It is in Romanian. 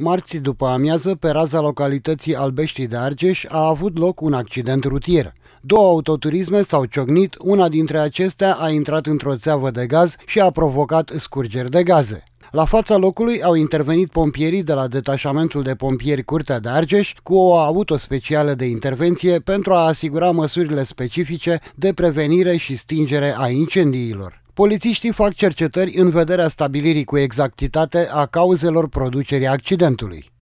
Marți după amiază, pe raza localității Albeștii de Argeș, a avut loc un accident rutier. Două autoturisme s-au ciocnit, una dintre acestea a intrat într-o țeavă de gaz și a provocat scurgeri de gaze. La fața locului au intervenit pompierii de la detașamentul de pompieri Curtea de Argeș cu o auto specială de intervenție pentru a asigura măsurile specifice de prevenire și stingere a incendiilor. Polițiștii fac cercetări în vederea stabilirii cu exactitate a cauzelor producerii accidentului.